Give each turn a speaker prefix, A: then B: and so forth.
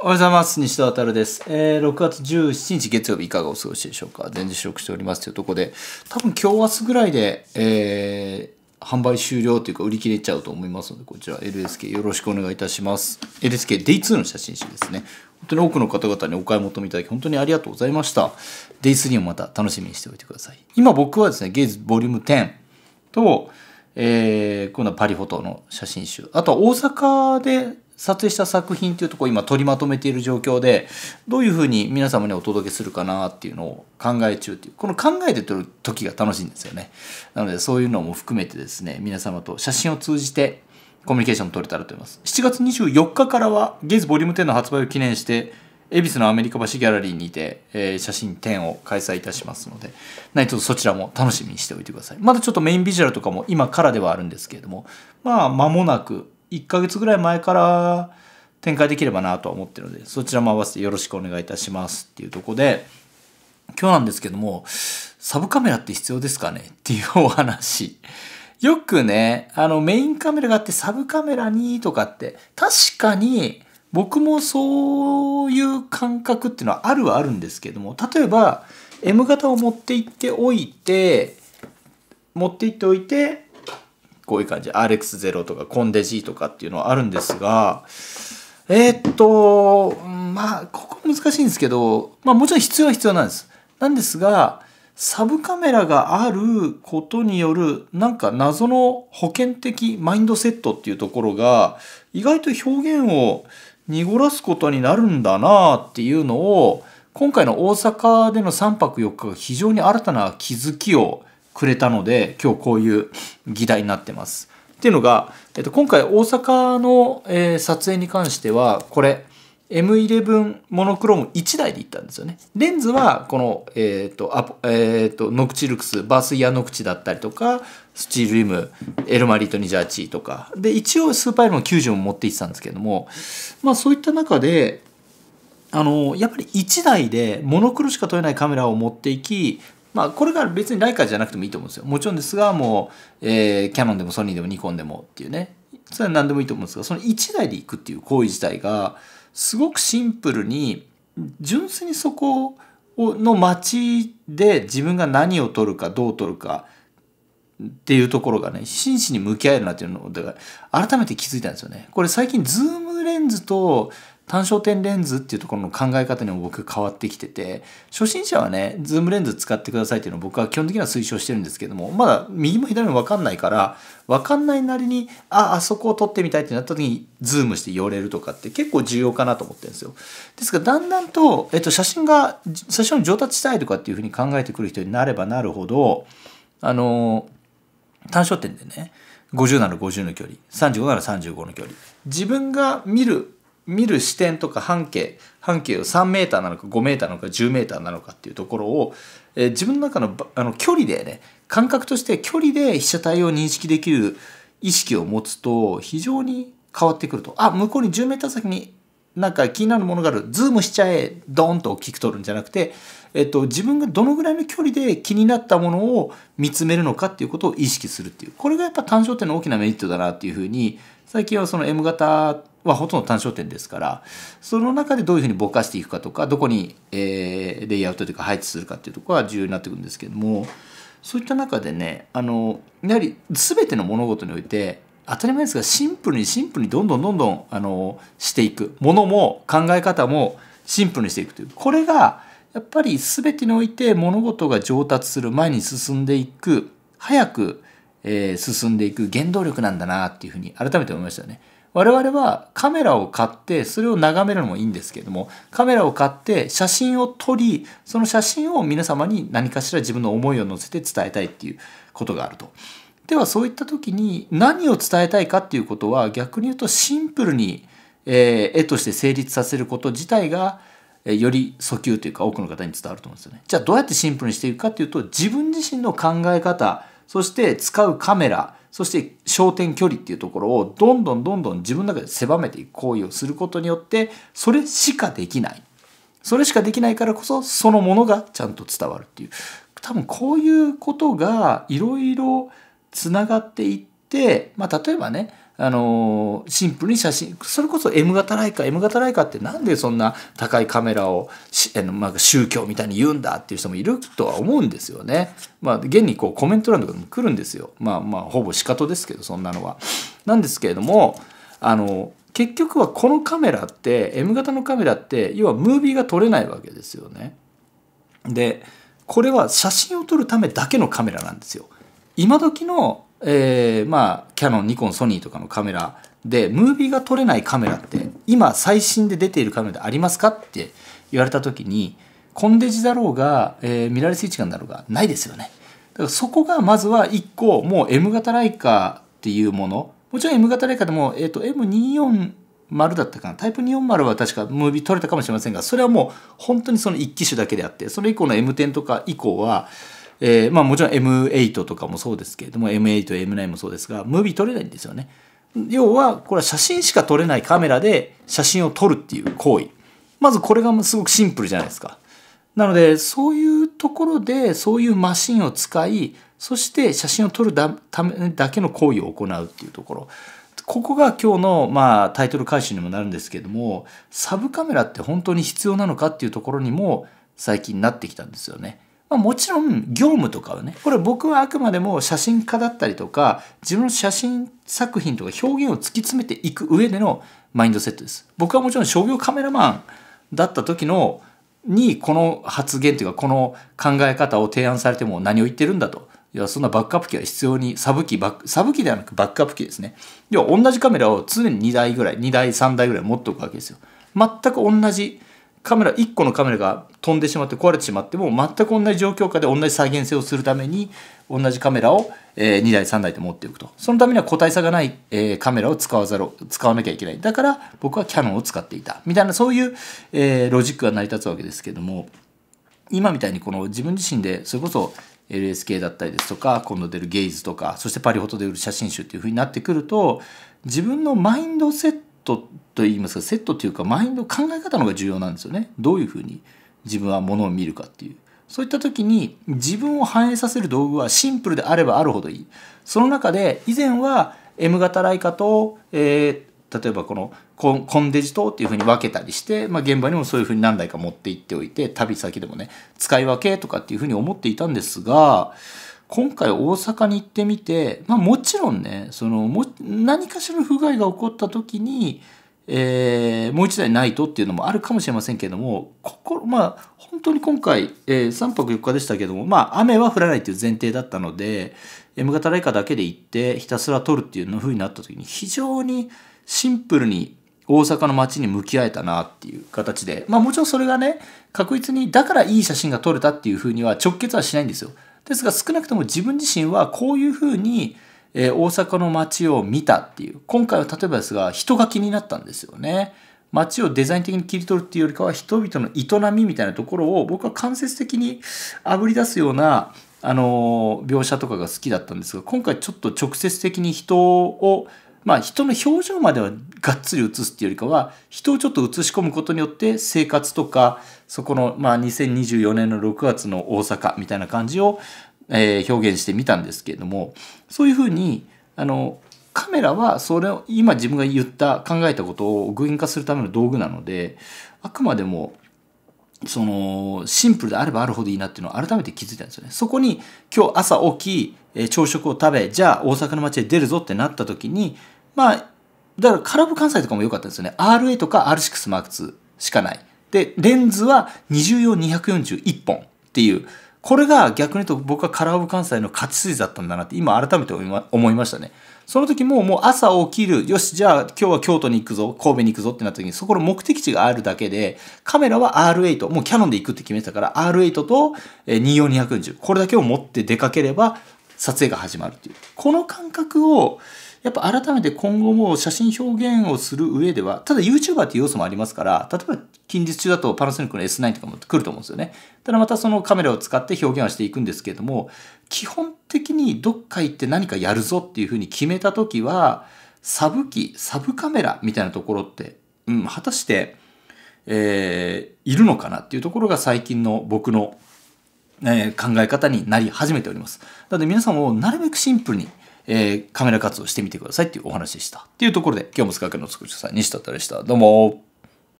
A: おはようございます。西田渉です。えー、6月17日月曜日いかがお過ごしでしょうか。全日収録しておりますというところで、多分今日明日ぐらいで、えー、販売終了というか売り切れちゃうと思いますので、こちら LSK よろしくお願いいたします。LSK Day2 の写真集ですね。本当に多くの方々にお買い求めいただき本当にありがとうございました。Day3 もまた楽しみにしておいてください。今僕はですね、ゲイズボリューム10と、えー、今度はパリフォトの写真集。あとは大阪で撮影した作品っていうとこを今取りまとめている状況でどういうふうに皆様にお届けするかなっていうのを考え中っていうこの考えて撮る時が楽しいんですよねなのでそういうのも含めてですね皆様と写真を通じてコミュニケーション取れたらと思います7月24日からはゲイズボリューム10の発売を記念して恵比寿のアメリカ橋ギャラリーにて、えー、写真展を開催いたしますので何とそちらも楽しみにしておいてくださいまだちょっとメインビジュアルとかも今からではあるんですけれどもまあ間もなく1ヶ月ぐらい前から展開できればなとは思ってるので、そちらも合わせてよろしくお願いいたしますっていうとこで、今日なんですけども、サブカメラって必要ですかねっていうお話。よくね、あのメインカメラがあってサブカメラにとかって、確かに僕もそういう感覚っていうのはあるはあるんですけども、例えば M 型を持っていっておいて、持っていっておいて、こういう感じ、RX0 とかコンデジとかっていうのはあるんですが、えー、っと、まあ、ここ難しいんですけど、まあもちろん必要は必要なんです。なんですが、サブカメラがあることによる、なんか謎の保険的マインドセットっていうところが、意外と表現を濁らすことになるんだなっていうのを、今回の大阪での3泊4日が非常に新たな気づきをくれたので、今日こういう議題になってます。っていうのが、えっと、今回大阪の、えー、撮影に関してはこれ M11 モノクローム1台で行ったんですよね。レンズはこの、えーとアポえーと、ノクチルクスバースイヤーノクチだったりとかスチールリムエルマリート28とかで一応スーパーエルの90も持って行ってたんですけども、まあ、そういった中であのやっぱり1台でモノクロしか撮れないカメラを持っていきまあ、これが別にライカじゃなくてもいいと思うんですよ。もちろんですが、もう、えー、キャノンでもソニーでもニコンでもっていうね、それは何でもいいと思うんですが、その1台で行くっていう行為自体が、すごくシンプルに、純粋にそこの街で自分が何を取るか、どう取るか、っていうところがね、真摯に向き合えるなっていうのら、改めて気づいたんですよね。これ最近、ズームレンズと単焦点レンズっていうところの考え方にも僕変わってきてて初心者はねズームレンズ使ってくださいっていうのを僕は基本的には推奨してるんですけどもまだ右も左もわかんないからわかんないなりにああそこを撮ってみたいってなった時にズームして寄れるとかって結構重要かなと思ってるんですよですからだんだんと、えっと、写真が最初に上達したいとかっていうふうに考えてくる人になればなるほどあの単焦点でね50なら50の距離35なら35の距離自分が見る見る視点とか半径半径を3メーターなのか5メーターなのか10メーターなのかっていうところを、えー、自分の中のあの距離でね感覚として距離で被写体を認識できる意識を持つと非常に変わってくるとあ向こうに10メーター先になんか気になるものがあるズームしちゃえドーンと大きく撮るんじゃなくて、えっと、自分がどのぐらいの距離で気になったものを見つめるのかっていうことを意識するっていうこれがやっぱ単焦点の大きなメリットだなっていうふうに最近はその M 型はほとんど単焦点ですからその中でどういうふうにぼかしていくかとかどこに、えー、レイアウトというか配置するかっていうところは重要になってくるんですけどもそういった中でねあのやはり全ての物事において当たり前ですがシンプルにシンプルにどんどんどんどんあのしていくものも考え方もシンプルにしていくというこれがやっぱり全てにおいて物事が上達する前に進んでいく早くえー、進んでいく原動力なんだなっていうふうに改めて思いましたよね。我々はカメラを買ってそれを眺めるのもいいんですけれどもカメラを買って写真を撮りその写真を皆様に何かしら自分の思いを乗せて伝えたいっていうことがあると。ではそういった時に何を伝えたいかっていうことは逆に言うとシンプルに、え絵として成立させること自体がより訴求というか多くの方に伝わると思うんですよね。じゃあどうやってシンプルにしていくかっていうと自分自身の考え方そして使うカメラ、そして焦点距離っていうところをどんどんどんどん自分の中で狭めていく行為をすることによってそれしかできないそれしかできないからこそそのものがちゃんと伝わるっていう多分こういうことがいろいろつながっていってまあ例えばねあのシンプルに写真それこそ M 型ライカ M 型ライカってなんでそんな高いカメラをあの、まあ、宗教みたいに言うんだっていう人もいるとは思うんですよね。まあ、現にこうコメント欄とかも来るんですよ。まあまあほぼ仕方ですけどそんなのは。なんですけれどもあの結局はこのカメラって M 型のカメラって要はムービーが撮れないわけですよね。でこれは写真を撮るためだけのカメラなんですよ。今時のえー、まあキャノンニコンソニーとかのカメラでムービーが撮れないカメラって今最新で出ているカメラでありますかって言われた時にコンデジだろうが、えー、ミラーレス一眼だろうがないですよね。だからそこがまずは1個もう M 型ライカっていうものもちろん M 型ライカでも、えーと、M240 だったかなタイプ240は確かムービー撮れたかもしれませんがそれはもう本当にその1機種だけであってそれ以降の M10 とか以降はえー、まあもちろん M8 とかもそうですけれども M8、M9 もそうですがムービー撮れないんですよね。要はこれは写真しか撮れないカメラで写真を撮るっていう行為まずこれがすごくシンプルじゃないですか。なのでそういうところでそういうマシンを使いそして写真を撮るためだけの行為を行うっていうところここが今日の、まあ、タイトル回収にもなるんですけどもサブカメラって本当に必要なのかっていうところにも最近なってきたんですよね。まあ、もちろん業務とかはねこれ僕はあくまでも写真家だったりとか自分の写真作品とか表現を突き詰めていく上でのマインドセットです僕はもちろん商業カメラマンだった時のにこの発言というかこの考え方を提案されても何を言ってるんだといやそんなバックアップ機は必要にサブ機バックサブ機ではなくバックアップ機ですね要は同じカメラを常に2台ぐらい2台3台ぐらい持っておくわけですよ全く同じカメラ1個のカメラが飛んでしまって壊れてしまっても全く同じ状況下で同じ再現性をするために同じカメラを、え2台3台で持っておくとそのためには個体差がない、えカメラを使わざる使わなきゃいけないだから僕はキャノンを使っていたみたいなそういう、えロジックが成り立つわけですけども今みたいにこの自分自身でそれこそ LSK だったりですとか今度出るゲイズとかそしてパリホトで売る写真集っていうふうになってくると自分のマインドセットトといいますかセットというかマインド考え方のが重要なんですよねどういうふうに自分はものを見るかっていうそういった時に自分を反映させる道具はシンプルであればあるほどいいその中で以前は M 型ライカと、えー、例えばこのコンコンデジトっていうふうに分けたりして、まあ、現場にもそういうふうに何台か持って行っておいて旅先でもね使い分けとかっていうふうに思っていたんですが今回大阪に行ってみて、まあ、もちろんねそのも何かしらの不具合が起こった時に、えー、もう一台ないとっていうのもあるかもしれませんけどもこ、まあ本当に今回、えー、3泊4日でしたけどもまあ雨は降らないという前提だったので M 型ライカだけで行ってひたすら撮るっていう風になった時に非常にシンプルに大阪の街に向き合えたなっていう形でまあもちろんそれがね確実にだからいい写真が撮れたっていう風には直結はしないんですよ。ですが少なくとも自分自身はこういうふうに、えー、大阪の街を見たっていう今回は例えばですが人が気になったんですよね。街をデザイン的に切り取るっていうよりかは人々の営みみたいなところを僕は間接的にあぶり出すようなあの描写とかが好きだったんですが今回ちょっと直接的に人をまあ、人の表情まではがっつり映すっていうよりかは人をちょっと映し込むことによって生活とかそこの、まあ、2024年の6月の大阪みたいな感じを、えー、表現してみたんですけれどもそういうふうにあのカメラはそれを今自分が言った考えたことを具現化するための道具なのであくまでもそのシンプルであればあるほどいいなっていうのを改めて気づいたんですよね。そこに今日朝起き朝食を食べじゃあ大阪の街へ出るぞってなった時にまあ、だからカラブ関西とかも良かったですよね。RA とか R6 m a しかない。で、レンズは24241本っていう、これが逆に言うと僕はカラーオブ関西の勝ち筋だったんだなって今改めて思いましたね。その時ももう朝起きる、よし、じゃあ今日は京都に行くぞ、神戸に行くぞってなった時にそこの目的地があるだけで、カメラは R8、もうキャノンで行くって決めてたから R8 と24240、これだけを持って出かければ撮影が始まるていうこの感覚をやっぱ改めて今後も写真表現をする上ではただ YouTuber っていう要素もありますから例えば近日中だとパナソニックの S9 とかも来ると思うんですよねただまたそのカメラを使って表現はしていくんですけれども基本的にどっか行って何かやるぞっていうふうに決めた時はサブ機サブカメラみたいなところって、うん、果たして、えー、いるのかなっていうところが最近の僕のえー、考え方になり始めております。なので皆さんもなるべくシンプルに、えー、カメラ活動してみてくださいっていうお話でした。っていうところで今日も塚家の作りさん西田でした。どうも。